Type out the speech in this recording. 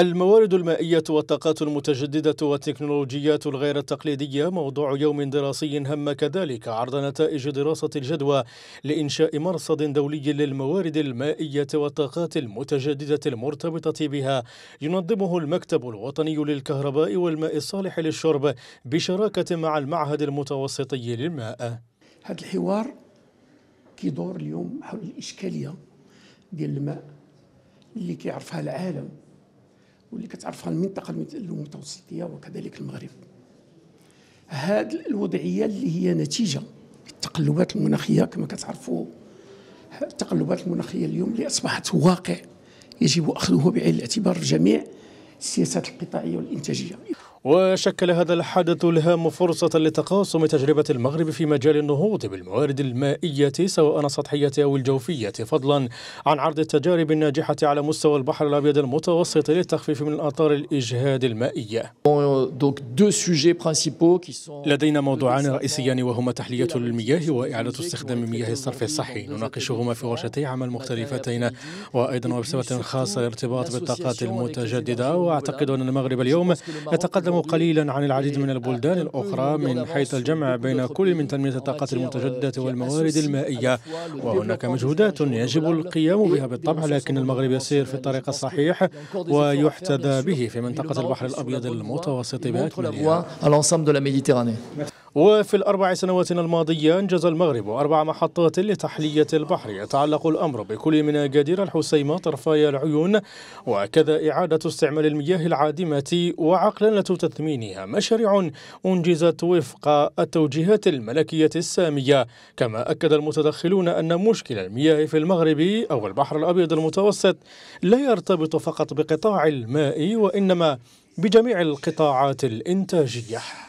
الموارد المائية والطاقات المتجددة والتكنولوجيات الغير التقليدية موضوع يوم دراسي هم كذلك عرض نتائج دراسة الجدوى لإنشاء مرصد دولي للموارد المائية والطاقات المتجددة المرتبطة بها ينظمه المكتب الوطني للكهرباء والماء الصالح للشرب بشراكة مع المعهد المتوسطي للماء هذا الحوار كيدور اليوم حول الإشكالية ديال الماء اللي كيعرفها العالم واللي كتعرفها المنطقه المتوسطيه وكذلك المغرب هذه الوضعيه اللي هي نتيجه التقلبات المناخيه كما كتعرفوا التقلبات المناخيه اليوم اللي اصبحت واقع يجب اخذه بعين الاعتبار الجميع السياسات القطاعية والإنتاجية وشكل هذا الحدث الهام فرصة لتقاسم تجربة المغرب في مجال النهوض بالموارد المائية سواء السطحية أو الجوفية فضلا عن عرض التجارب الناجحة على مستوى البحر الأبيض المتوسط للتخفيف من أطار الإجهاد المائية. لدينا موضوعان رئيسيان وهما تحلية المياه وإعادة استخدام مياه الصرف الصحي نناقشهما في ورشتي عمل مختلفتين وأيضا وبصفة خاصة الارتباط بالطاقات المتجددة وأعتقد أن المغرب اليوم يتقدم قليلا عن العديد من البلدان الأخرى من حيث الجمع بين كل من تنمية الطاقات المتجددة والموارد المائية وهناك مجهودات يجب القيام بها بالطبع لكن المغرب يسير في الطريق الصحيح ويحتذى به في منطقة البحر الأبيض المتوسط بأكملها وفي الأربع سنوات الماضية أنجز المغرب أربع محطات لتحلية البحر يتعلق الأمر بكل من أكادير الحسيمة طرفاي العيون وكذا إعادة استعمال المياه العادمة وعقلنة تثمينها مشاريع أنجزت وفق التوجيهات الملكية السامية كما أكد المتدخلون أن مشكل المياه في المغرب أو البحر الأبيض المتوسط لا يرتبط فقط بقطاع الماء وإنما بجميع القطاعات الإنتاجية